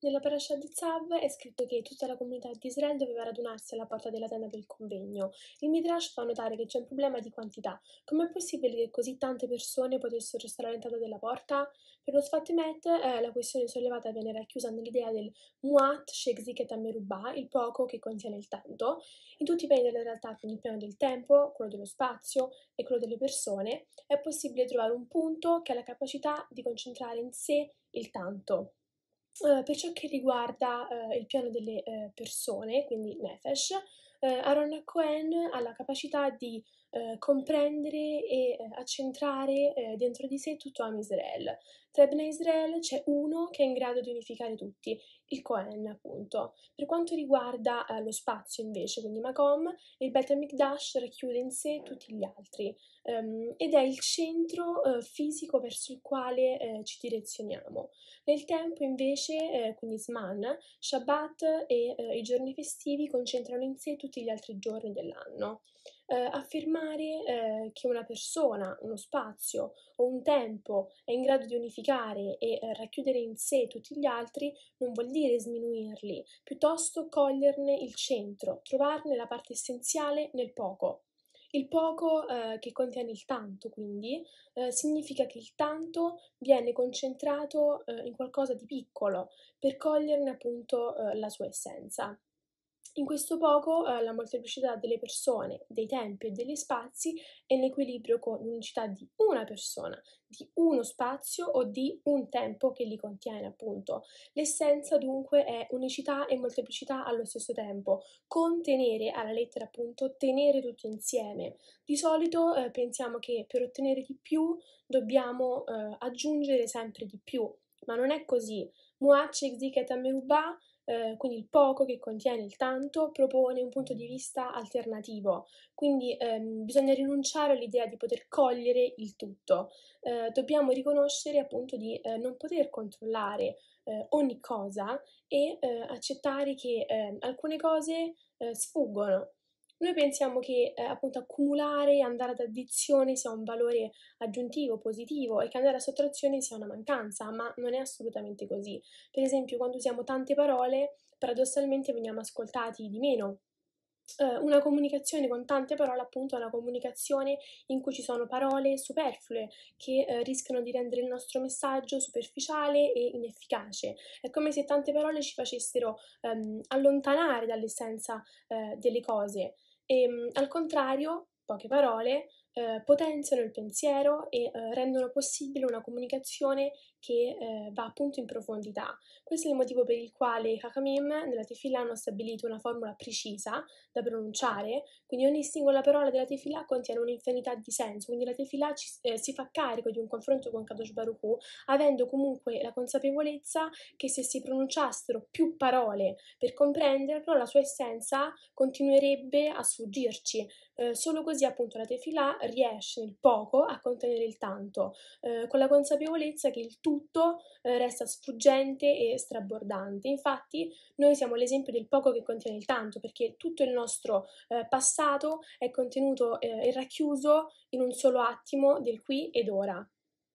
Nella parasha di Tzav è scritto che tutta la comunità di Israele doveva radunarsi alla porta della tenda per il convegno. Il Midrash fa notare che c'è un problema di quantità. Com'è possibile che così tante persone potessero stare all'entrata della porta? Per lo Sfatimet eh, la questione sollevata viene racchiusa nell'idea del Muat Shekziket Amerubah, il poco che contiene il tanto. In tutti i piani della realtà, quindi il piano del tempo, quello dello spazio e quello delle persone, è possibile trovare un punto che ha la capacità di concentrare in sé il tanto. Eh, per ciò che riguarda eh, il piano delle eh, persone, quindi Nefesh, eh, Aaron Cohen ha la capacità di eh, comprendere e eh, accentrare eh, dentro di sé tutto Am Israel. Tra Ibn Israel c'è uno che è in grado di unificare tutti, il Cohen appunto. Per quanto riguarda eh, lo spazio invece, quindi Macom, il Bet Mikdash racchiude in sé tutti gli altri ehm, ed è il centro eh, fisico verso il quale ci direzioniamo. Nel tempo invece, quindi Sman, Shabbat e i giorni festivi concentrano in sé tutti tutti gli altri giorni dell'anno. Eh, affermare eh, che una persona, uno spazio o un tempo è in grado di unificare e eh, racchiudere in sé tutti gli altri non vuol dire sminuirli, piuttosto coglierne il centro, trovarne la parte essenziale nel poco. Il poco eh, che contiene il tanto, quindi, eh, significa che il tanto viene concentrato eh, in qualcosa di piccolo per coglierne appunto eh, la sua essenza. In questo poco eh, la molteplicità delle persone, dei tempi e degli spazi è in equilibrio con l'unicità di una persona, di uno spazio o di un tempo che li contiene, appunto. L'essenza dunque è unicità e molteplicità allo stesso tempo, contenere alla lettera appunto, tenere tutto insieme. Di solito eh, pensiamo che per ottenere di più dobbiamo eh, aggiungere sempre di più, ma non è così. Muach exdiket ameruba eh, quindi il poco che contiene il tanto propone un punto di vista alternativo, quindi ehm, bisogna rinunciare all'idea di poter cogliere il tutto, eh, dobbiamo riconoscere appunto di eh, non poter controllare eh, ogni cosa e eh, accettare che alcune cose sfuggono noi pensiamo che eh, appunto accumulare, andare ad addizione sia un valore aggiuntivo, positivo e che andare a sottrazione sia una mancanza, ma non è assolutamente così. Per esempio, quando usiamo tante parole, paradossalmente veniamo ascoltati di meno, eh, una comunicazione con tante parole, appunto, è una comunicazione in cui ci sono parole superflue che eh, rischiano di rendere il nostro messaggio superficiale e inefficace. È come se tante parole ci facessero ehm, allontanare dall'essenza eh, delle cose. E ehm, al contrario, poche parole, eh, potenziano il pensiero e eh, rendono possibile una comunicazione che eh, va appunto in profondità. Questo è il motivo per il quale i Hakamim nella Tefillah hanno stabilito una formula precisa da pronunciare, quindi ogni singola parola della Tefillah contiene un'infinità di senso, quindi la Tefillah ci, eh, si fa carico di un confronto con Kadosh Baruch Hu, avendo comunque la consapevolezza che se si pronunciassero più parole per comprenderlo, la sua essenza continuerebbe a sfuggirci. Eh, solo così appunto la Tefillah riesce il poco a contenere il tanto, eh, con la consapevolezza che il tutto eh, resta sfuggente e strabordante. Infatti noi siamo l'esempio del poco che contiene il tanto, perché tutto il nostro eh, passato è contenuto eh, e racchiuso in un solo attimo del qui ed ora.